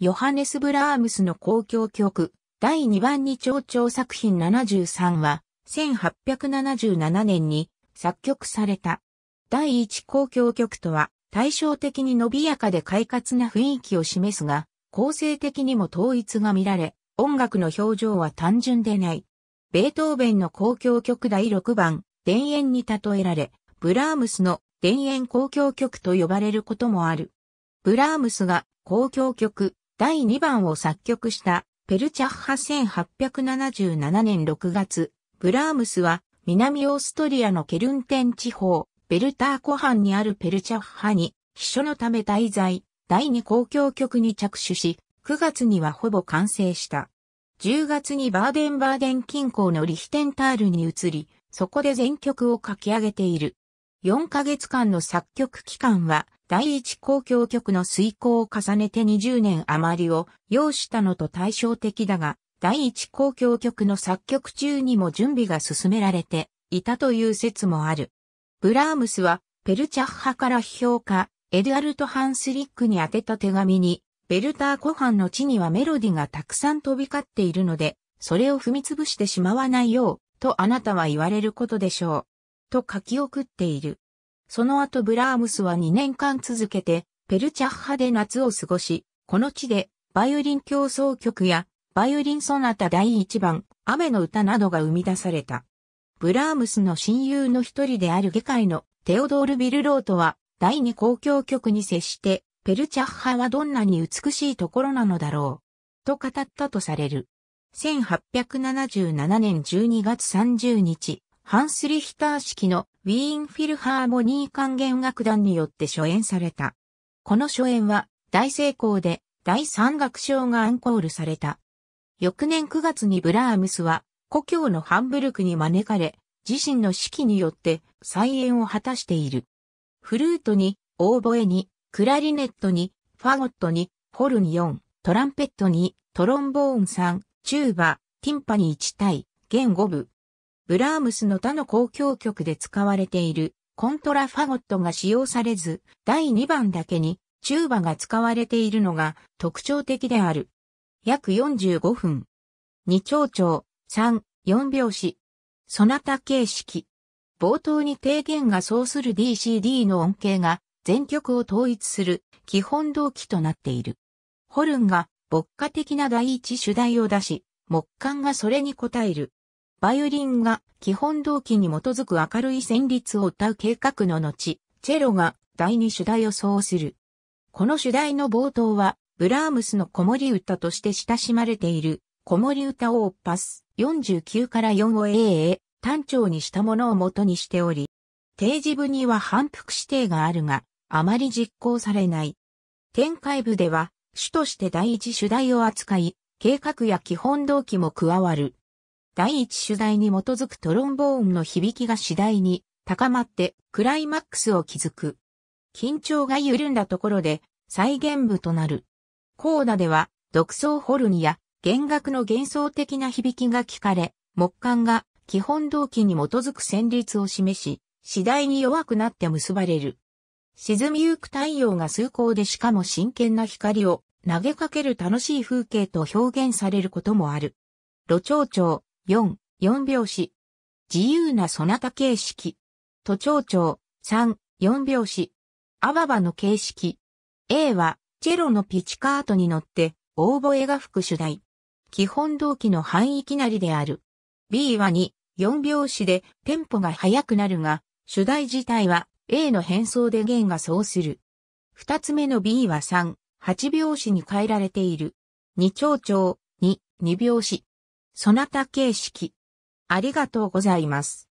ヨハネス・ブラームスの公共曲、第2番に長調作品73は、1877年に作曲された。第1公共曲とは、対照的に伸びやかで快活な雰囲気を示すが、構成的にも統一が見られ、音楽の表情は単純でない。ベートーベンの公共曲第6番、田園に例えられ、ブラームスの田園公共曲と呼ばれることもある。ブラームスが公共曲第2番を作曲したペルチャッハ1877年6月、ブラームスは南オーストリアのケルンテン地方、ベルター湖畔にあるペルチャッハに、秘書のため滞在、第2公共曲に着手し、9月にはほぼ完成した。10月にバーデンバーデン近郊のリヒテンタールに移り、そこで全曲を書き上げている。4ヶ月間の作曲期間は、第一公共曲の遂行を重ねて20年余りを要したのと対照的だが、第一公共曲の作曲中にも準備が進められていたという説もある。ブラームスは、ペルチャッハから批評家、エドアルト・ハンスリックに宛てた手紙に、ベルター湖畔の地にはメロディがたくさん飛び交っているので、それを踏み潰してしまわないよう、とあなたは言われることでしょう。と書き送っている。その後ブラームスは2年間続けて、ペルチャッハで夏を過ごし、この地で、バイオリン競争曲や、バイオリンソナタ第1番、雨の歌などが生み出された。ブラームスの親友の一人である下界のテオドール・ビルロートは、第2公共曲に接して、ペルチャッハはどんなに美しいところなのだろう。と語ったとされる。1877年12月30日、ハンスリヒター式のウィーンフィルハーモニー管弦楽団によって初演された。この初演は大成功で第三楽章がアンコールされた。翌年9月にブラームスは故郷のハンブルクに招かれ、自身の指揮によって再演を果たしている。フルートに、オーボエに、クラリネットに、ファゴットに、ホルン4、トランペットに、トロンボーン3、チューバ、ティンパニ1対、弦5部、ブラームスの他の交響曲で使われているコントラファゴットが使用されず、第2番だけにチューバが使われているのが特徴的である。約45分。2長調、3、4拍子。ソナタ形式。冒頭に提言がそうする DCD の音形が全曲を統一する基本動機となっている。ホルンが牧歌的な第一主題を出し、木管がそれに応える。バイオリンが基本動機に基づく明るい旋律を歌う計画の後、チェロが第二主題を奏する。この主題の冒頭は、ブラームスの子守歌として親しまれている、子守歌オッパス49から4を a へ単調にしたものを元にしており、定時部には反復指定があるが、あまり実行されない。展開部では、主として第一主題を扱い、計画や基本動機も加わる。第一主題に基づくトロンボーンの響きが次第に高まってクライマックスを築く。緊張が緩んだところで再現部となる。コーダでは独奏ホルニや弦楽の幻想的な響きが聞かれ、木管が基本動機に基づく旋律を示し、次第に弱くなって結ばれる。沈みゆく太陽が崇高でしかも真剣な光を投げかける楽しい風景と表現されることもある。路長長、4、4拍子。自由なそなた形式。都庁長、3、4拍子。アババの形式。A は、チェロのピチカートに乗って、オーボエが副主題。基本動機の範囲きなりである。B は2、4拍子でテンポが速くなるが、主題自体は A の変装で弦がそうする。二つ目の B は3、8拍子に変えられている。二長調、2、2拍子。そなた形式。ありがとうございます。